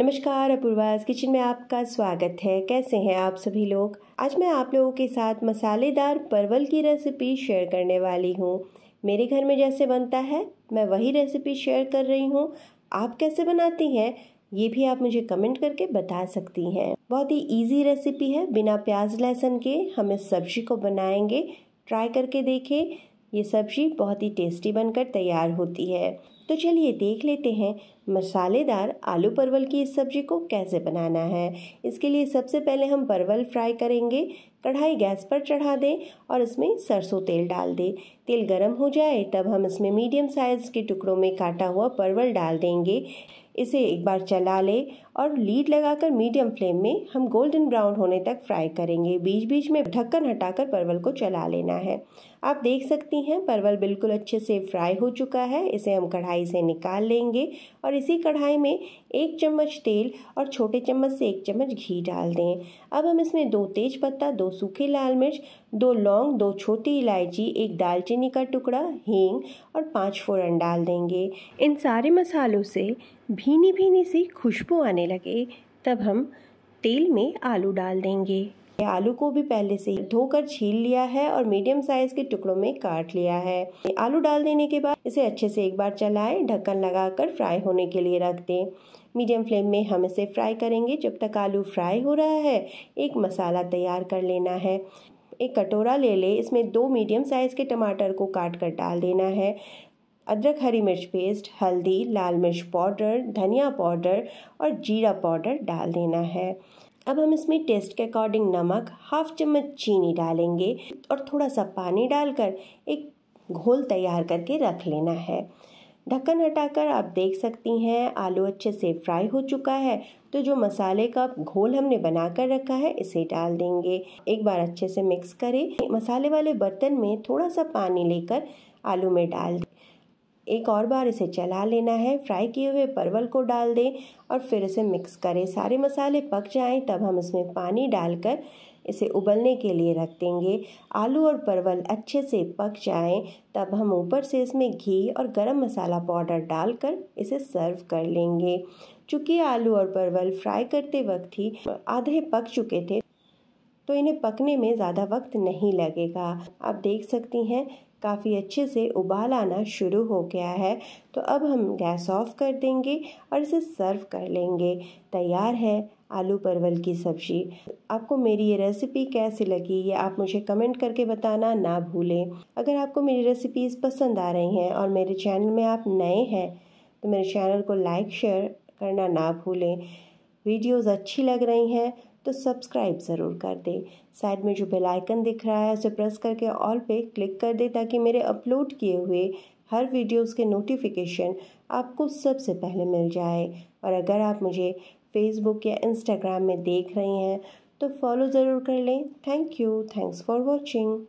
नमस्कार अपूर्वाज किचन में आपका स्वागत है कैसे हैं आप सभी लोग आज मैं आप लोगों के साथ मसालेदार परवल की रेसिपी शेयर करने वाली हूँ मेरे घर में जैसे बनता है मैं वही रेसिपी शेयर कर रही हूँ आप कैसे बनाती हैं ये भी आप मुझे कमेंट करके बता सकती हैं बहुत ही ईजी रेसिपी है बिना प्याज लहसुन के हम इस सब्जी को बनाएंगे ट्राई करके देखें ये सब्ज़ी बहुत ही टेस्टी बनकर तैयार होती है तो चलिए देख लेते हैं मसालेदार आलू परवल की इस सब्ज़ी को कैसे बनाना है इसके लिए सबसे पहले हम परवल फ्राई करेंगे कढ़ाई गैस पर चढ़ा दें और इसमें सरसों तेल डाल दें तेल गर्म हो जाए तब हम इसमें मीडियम साइज़ के टुकड़ों में काटा हुआ परवल डाल देंगे इसे एक बार चला लें और लीड लगाकर मीडियम फ्लेम में हम गोल्डन ब्राउन होने तक फ्राई करेंगे बीच बीच में ढक्कन हटाकर परवल को चला लेना है आप देख सकती हैं परवल बिल्कुल अच्छे से फ्राई हो चुका है इसे हम कढ़ाई से निकाल लेंगे और इसी कढ़ाई में एक चम्मच तेल और छोटे चम्मच से एक चम्मच घी डाल दें अब हम इसमें दो तेज पत्ता दो सूखे लाल मिर्च दो लौंग दो छोटी इलायची एक दालचीनी का टुकड़ा हींग और पाँच फोरन डाल देंगे इन सारे मसालों से भीनी भीनी सी खुशबू आने लगे तब हम तेल में आलू डाल देंगे आलू को भी पहले से धोकर छील लिया है और मीडियम साइज के टुकड़ों में काट लिया है आलू डाल देने के बाद इसे अच्छे से एक बार चलाएं ढक्कन लगाकर फ्राई होने के लिए रख दें मीडियम फ्लेम में हम इसे फ्राई करेंगे जब तक आलू फ्राई हो रहा है एक मसाला तैयार कर लेना है एक कटोरा ले ले इसमें दो मीडियम साइज़ के टमाटर को काट कर डाल देना है अदरक हरी मिर्च पेस्ट हल्दी लाल मिर्च पाउडर धनिया पाउडर और जीरा पाउडर डाल देना है अब हम इसमें टेस्ट के अकॉर्डिंग नमक हाफ चम्मच चीनी डालेंगे और थोड़ा सा पानी डालकर एक घोल तैयार करके रख लेना है ढक्कन हटाकर आप देख सकती हैं आलू अच्छे से फ्राई हो चुका है तो जो मसाले का घोल हमने बना कर रखा है इसे डाल देंगे एक बार अच्छे से मिक्स करें मसाले वाले बर्तन में थोड़ा सा पानी लेकर आलू में डाल दें एक और बार इसे चला लेना है फ्राई किए हुए परवल को डाल दें और फिर इसे मिक्स करें सारे मसाले पक जाएं तब हम इसमें पानी डालकर इसे उबलने के लिए रख देंगे आलू और परवल अच्छे से पक जाएं तब हम ऊपर से इसमें घी और गरम मसाला पाउडर डालकर इसे सर्व कर लेंगे चूँकि आलू और परवल फ्राई करते वक्त ही आधे पक चुके थे तो इन्हें पकने में ज़्यादा वक्त नहीं लगेगा आप देख सकती हैं काफ़ी अच्छे से उबाल आना शुरू हो गया है तो अब हम गैस ऑफ कर देंगे और इसे सर्व कर लेंगे तैयार है आलू परवल की सब्ज़ी आपको मेरी ये रेसिपी कैसी लगी ये आप मुझे कमेंट करके बताना ना भूलें अगर आपको मेरी रेसिपीज़ पसंद आ रही हैं और मेरे चैनल में आप नए हैं तो मेरे चैनल को लाइक शेयर करना ना भूलें वीडियोस अच्छी लग रही हैं तो सब्सक्राइब ज़रूर कर दें साइड में जो बेल आइकन दिख रहा है उसे प्रेस करके ऑल पे क्लिक कर दें ताकि मेरे अपलोड किए हुए हर वीडियोस के नोटिफिकेशन आपको सबसे पहले मिल जाए और अगर आप मुझे फेसबुक या इंस्टाग्राम में देख रही हैं तो फॉलो ज़रूर कर लें thank you thanks for watching